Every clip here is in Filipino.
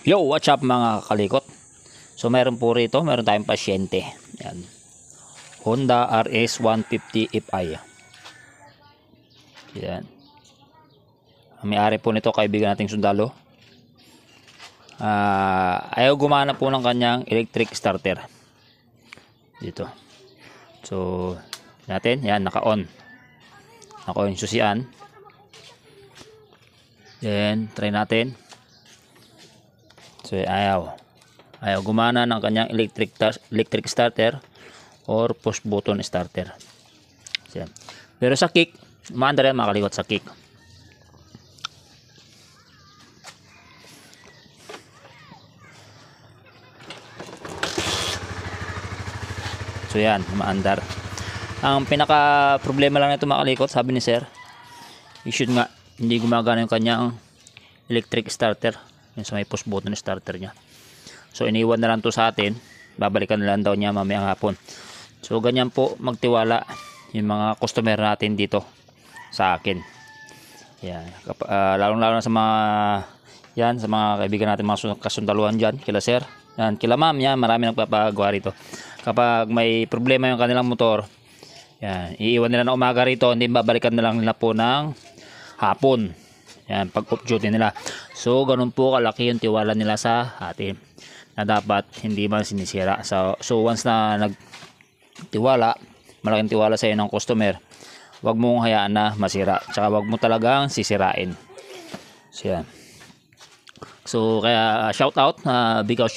Yo, what's up mga kalikot? So meron po rito, meron tayong pasyente. Yan. Honda RS 150 Fi. Yan. May-ari po nito kaibigan nating sundalo. Uh, ayaw gumana po ng kanyang electric starter. Dito. So, natin, yan, naka-on. Naka-on susian. Then, try natin. So eh, ayaw. Ayaw gumana ng kanyang electric electric starter or push button starter. So, Pero sa kick, umaandar yan makalikot sa kick. So yan, maandar. Ang pinaka problema lang nito makalikot, sabi ni sir, issue nga, hindi gumagana yung kanyang electric starter. Yung sa may push button starter niya. So iniwan na lang to sa atin. Babalikan na lang daw niya mamayang hapon. So ganyan po magtiwala yung mga customer natin dito sa akin. Yan. Uh, ah, lalong lalo na sa mga yan sa mga kaibigan natin mga kasundaluhan diyan kila sir. Yan kila ma'am yan marami nagpapagawa rito. Kapag may problema yung kanilang motor, yan, iiwan nila na umaga rito, hindi babalikan na lang nila po ng hapon. Yan, pag off duty nila. So, ganun po kalaki yung tiwala nila sa atin na dapat hindi man sinisira. So, so once na nagtiwala, malaking tiwala sa inyo ng customer, huwag mong hayaan na masira. Tsaka wag mo talagang sisirain. So, yan. So, kaya uh, shout out, uh, because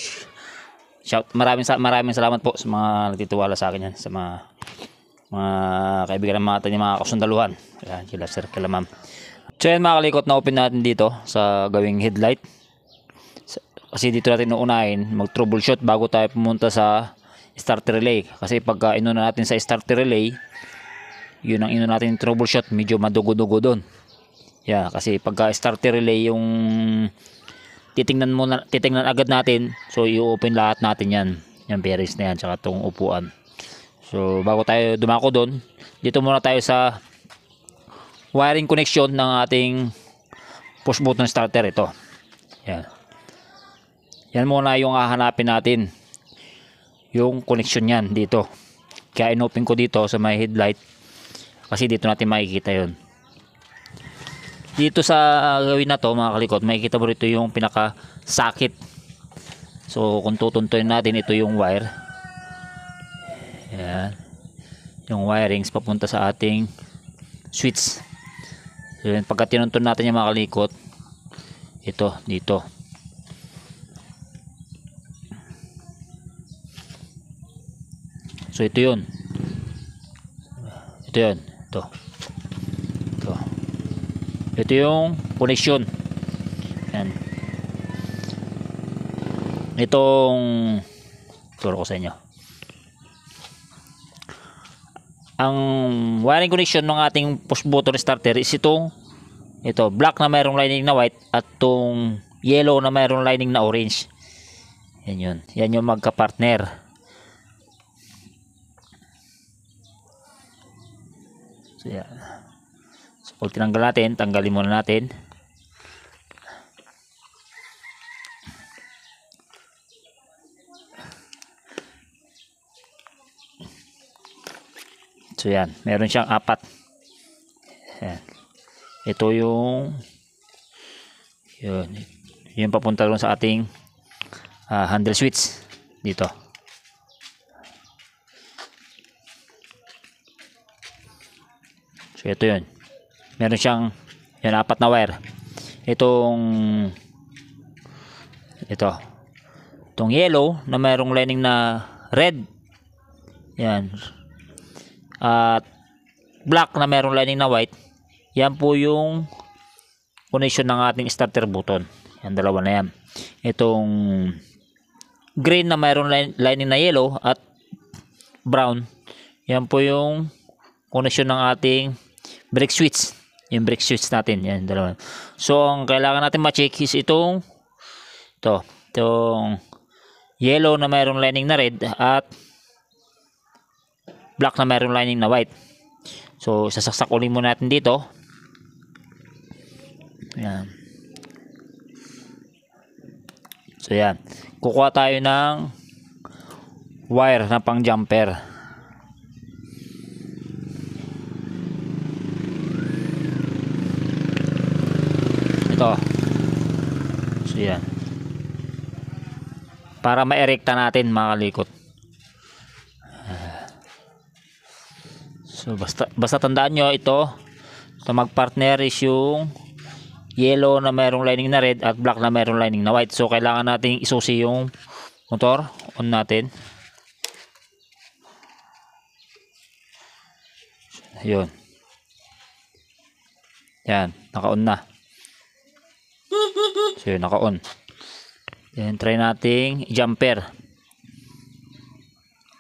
shout, maraming, maraming salamat po sa mga nagtitiwala sa akin yan, sa mga mga kaibigan ng mga, mga kasundaluhan. Yan, sila sir, kila ma'am. So yan mga kalikot na open natin dito sa gawing headlight. Kasi dito natin uunahin mag troubleshoot bago tayo pumunta sa starter relay. Kasi pag inuna natin sa starter relay, yun ang inuna natin troubleshoot. Medyo madugo-dugo doon. Yeah, kasi pagka starter relay yung titingnan muna, titingnan agad natin. So i-open lahat natin yan. Yung bearings na yan, tsaka itong upuan. So bago tayo dumako doon, dito muna tayo sa wiring connection ng ating push button starter ito. Yan. Yan muna yung hahanapin natin. Yung connection niyan dito. Kaya inopen ko dito sa may headlight kasi dito natin makikita 'yon. Dito sa gawin na to mga kalikot, makikita mo rito yung pinaka sakit. So kung tutuntunin natin ito yung wire. Yan. Yung wirings papunta sa ating switch So, yan, pagka tinuntun natin yung mga kalikot, ito, dito. So, ito yun. Ito yun. Ito. Ito. Ito yung connection. Yan. Itong turo ko sa inyo. ang wiring connection ng ating push button starter is itong ito black na mayroong lining na white at tong yellow na mayroong lining na orange yan yun yan yung magka-partner so yan so pag tinanggal natin tanggalin muna natin So yan, meron siyang apat. Yan. Ito yung yun, yun papunta doon sa ating uh, handle switch dito. So ito yun. Meron siyang yan apat na wire. Itong ito. Itong yellow na mayroong lining na red. Yan at black na merong lining na white yan po yung connection ng ating starter button yan dalawa na yan itong green na mayroon lining na yellow at brown yan po yung connection ng ating brake switch yung brake switch natin yan dalawa so ang kailangan natin ma-check is itong to itong yellow na mayroong lining na red at black na mayroong lining na white. So, sasaksak ulit muna natin dito. Ayan. So, yan. Kukuha tayo ng wire na pang jumper. Ito. So, yan. Para maerekta natin mga kalikot. So basta basta tandaan niyo ito sa magpartner is yung yellow na mayroong lining na red at black na mayroong lining na white. So kailangan nating isusi yung motor on natin. Ayun. Yan, naka-on na. So, yun, naka-on. Then, try nating jumper.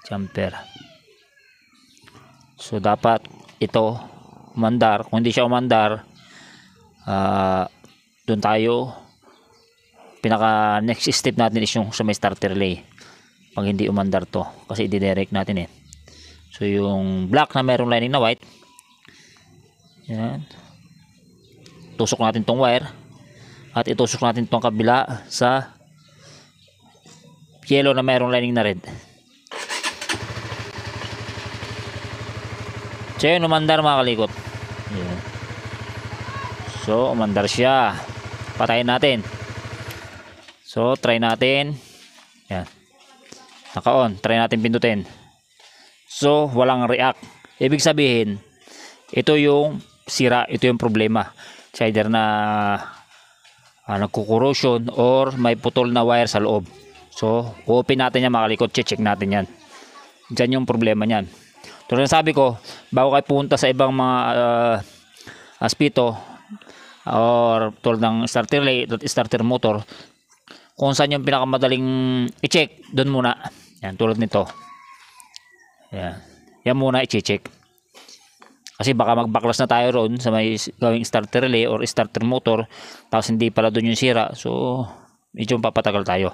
Jumper. So dapat ito umandar. Kung hindi siya umandar, uh, ah, doon tayo pinaka next step natin is yung sa may starter relay pag hindi umandar to kasi i-direct natin eh so yung black na merong lining na white yan tusok natin tong wire at itusok natin tong kabila sa yellow na merong lining na red Siya yun, umandar mga kalikot. Ayan. So, umandar siya. Patayin natin. So, try natin. Ayan. Naka-on. Try natin pindutin. So, walang react. Ibig sabihin, ito yung sira, ito yung problema. It's either na ah, nagkukorrosion or may putol na wire sa loob. So, open natin yan mga kalikot. Check natin yan. Diyan yung problema niyan. Pero sabi ko, bago kayo punta sa ibang mga uh, ah, aspito or tulad ng starter relay at starter motor, kung saan yung pinakamadaling i-check, doon muna. Yan, tulad nito. Yan. Yan muna i-check. Kasi baka mag magbaklas na tayo roon sa may gawing starter relay or starter motor tapos hindi pala doon yung sira. So, medyo papatagal tayo.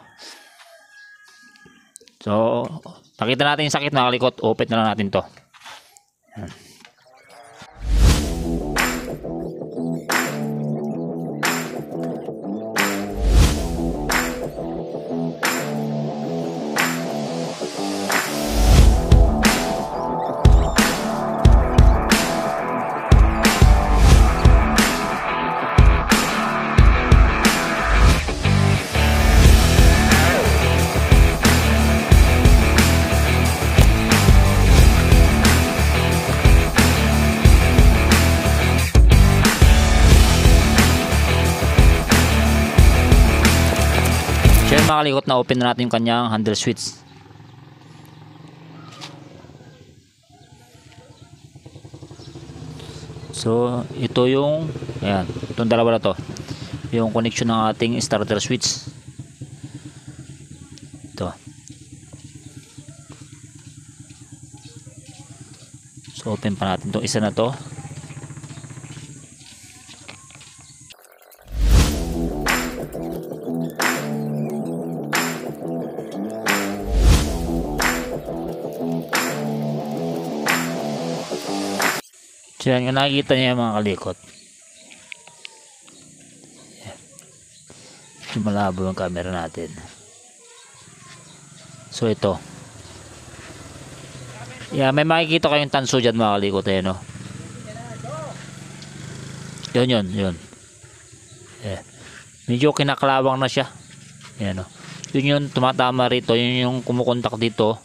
So, nakita natin yung sakit na kalikot. Upit na lang natin to. Huh. mga na open na natin yung kanyang handle switch so ito yung ayan itong dalawa na to yung connection ng ating starter switch ito so open pa natin itong isa na to yan yung nakikita niya yung mga kalikot malabo yung camera natin so ito yeah, may makikita kayong tanso dyan mga kalikot eh, oh. no? yun yun yun yeah. medyo kinakalawang na siya yan yeah, oh. yun yun tumatama rito yun yung kumukontak dito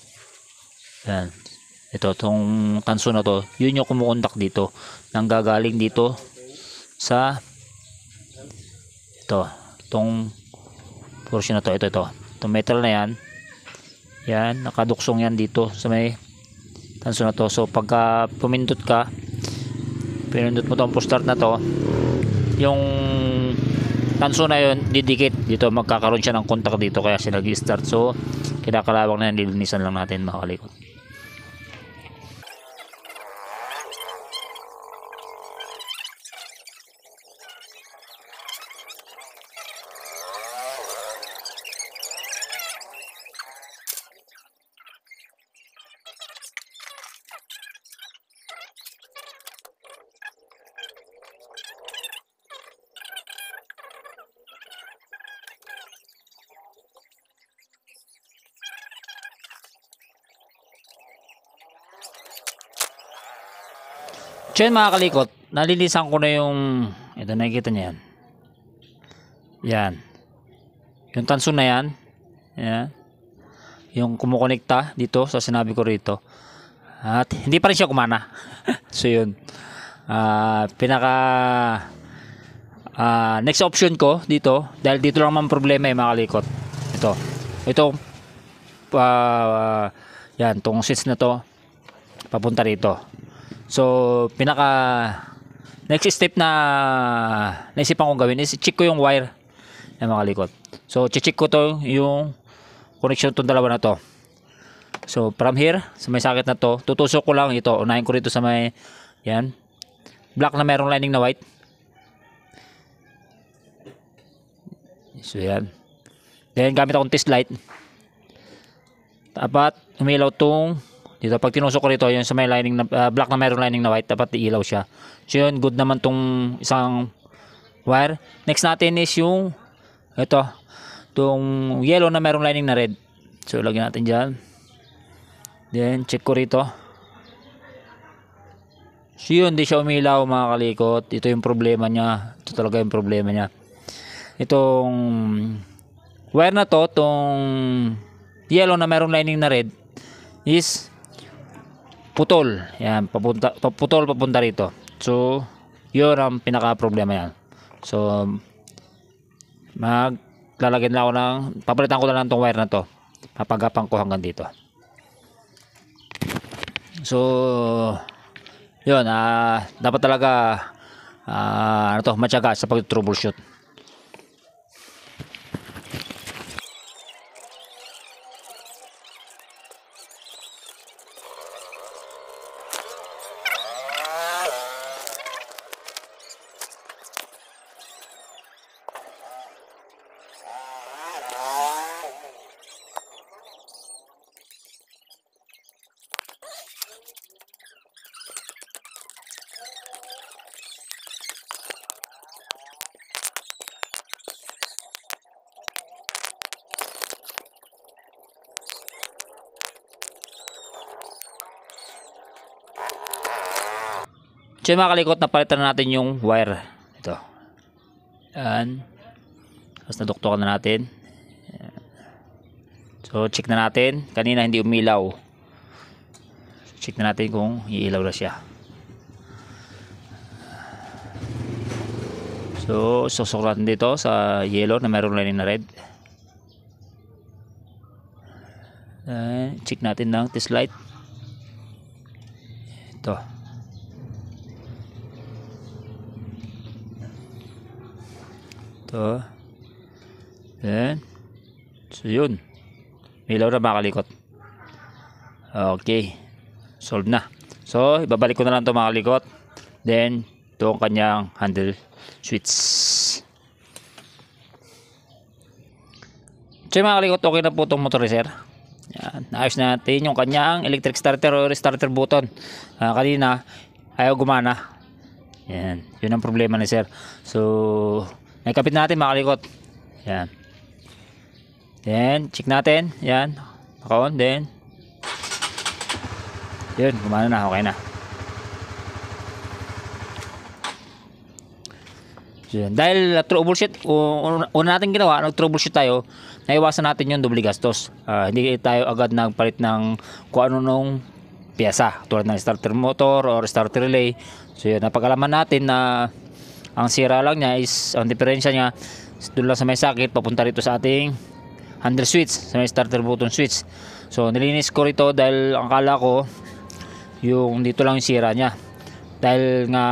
yan ito tong tanso na to yun yung kumukontak dito nang gagaling dito sa ito tong portion na to ito ito itong metal na yan yan nakaduksong yan dito sa may tanso na to so pagka pumindot ka pinindot mo tong push start na to yung tanso na yun didikit dito magkakaroon siya ng contact dito kaya siya nag-start so kinakalawang na yan lilinisan lang natin mga So yun mga kalikot, nalilisan ko na yung, ito nakikita niya yan. Yan. Yung tanso na yan, yan. Yung kumukonekta dito sa so sinabi ko rito. At hindi pa rin siya kumana. so yun. Uh, pinaka uh, next option ko dito, dahil dito lang man problema yung eh, mga kalikot. Ito. Ito. Uh, yan, tong switch na to papunta rito. So, pinaka next step na naisipan kong gawin is check ko yung wire na mga likod. So, check ko to yung connection tong dalawa na to. So, from here, sa may sakit na to, tutusok ko lang ito. Unahin ko rito sa may, yan, black na merong lining na white. So, yan. Then, gamit akong test light. Dapat, umilaw tong dito, pag tinusok ko rito, yun sa may lining na, uh, black na meron lining na white, dapat iilaw siya. So yun, good naman tong isang wire. Next natin is yung, ito, tong yellow na meron lining na red. So lagyan natin dyan. Then, check ko rito. So yun, di siya umilaw mga kalikot. Ito yung problema niya. Ito talaga yung problema niya. Itong wire na to, tong yellow na merong lining na red is putol. Yan, papunta, putol papunta rito. So, yun ang pinaka problema yan. So, maglalagay na ako ng, papalitan ko na lang itong wire na to. Papagapang ko hanggang dito. So, yun, ah, dapat talaga, ah, ano to, matyaga sa pag-troubleshoot. So yung mga kalikot, napalitan na natin yung wire. Ito. Yan. Tapos naduktukan na natin. So check na natin. Kanina hindi umilaw. check na natin kung iilaw na siya. So susok natin dito sa yellow na meron lining na red. Then, check natin ng test light. Ito. Ito. Ayan. So, yun. Milaw na mga kalikot. Okay. Solve na. So, ibabalik ko na lang to mga Then, ito ang kanyang handle switch. So, mga kalikot, okay na po itong motorizer. Yan. Naayos natin yung kanyang electric starter o starter button. Uh, kanina, ayaw gumana. Yan. Yun ang problema ni sir. So, kapit natin mga kalikot. Yan. Then, check natin. Ayan. naka Then, Ayan. Gumana na. Okay na. So, Dahil uh, troubleshoot, uh, una natin ginawa, nag-troubleshoot tayo, naiwasan natin yung doble gastos. Uh, hindi tayo agad nagpalit ng kung ano nung piyesa, tulad ng starter motor or starter relay. So yun, napagalaman natin na uh, ang sira lang niya is, ang diferensya niya, doon lang sa may sakit, papunta rito sa ating handle switch, sa may starter button switch. So, nilinis ko rito dahil ang kala ko, yung dito lang yung sira niya. Dahil nga,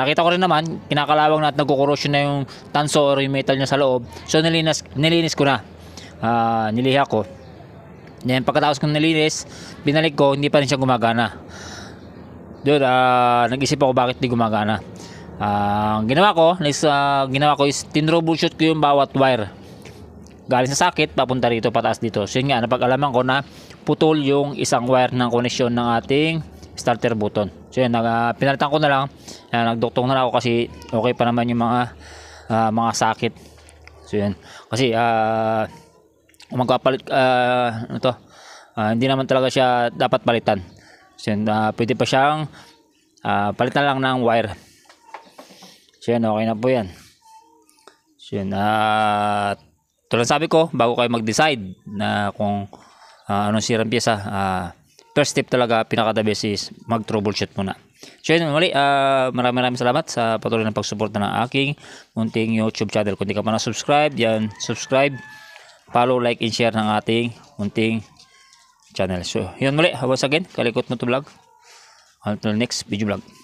nakita ko rin naman, kinakalawang na at nagkukorosyon na yung tanso or yung metal niya sa loob. So, nilinis, nilinis ko na. Uh, niliha ko. Then, pagkatapos kong nilinis, binalik ko, hindi pa rin siya gumagana. Doon, uh, ah, nag-isip ako bakit hindi gumagana. Ah, ang uh, ginawa ko is uh, ginawa ko is tinroboshoot ko yung bawat wire galing sa sakit papunta rito pataas dito so yun nga napag-alaman ko na putol yung isang wire ng koneksyon ng ating starter button so yun uh, pinalitan ko na lang uh, nagduktong na lang ako kasi okay pa naman yung mga uh, mga sakit so yun kasi uh, magpapalit uh, ano to uh, hindi naman talaga siya dapat palitan so yun uh, pwede pa siyang uh, palitan lang ng wire So yan, okay na po yan. So yan, at uh, tulad sabi ko, bago kayo mag-decide na kung uh, anong sirang pyesa, uh, first step talaga, pinaka-the is mag-troubleshoot muna. So yun, muli, uh, maraming maraming salamat sa patuloy ng pagsuporta ng aking munting YouTube channel. Kung di ka pa na-subscribe, yan, subscribe, follow, like, and share ng ating munting channel. So, yun muli, once again, kalikot mo to vlog. Until next video vlog.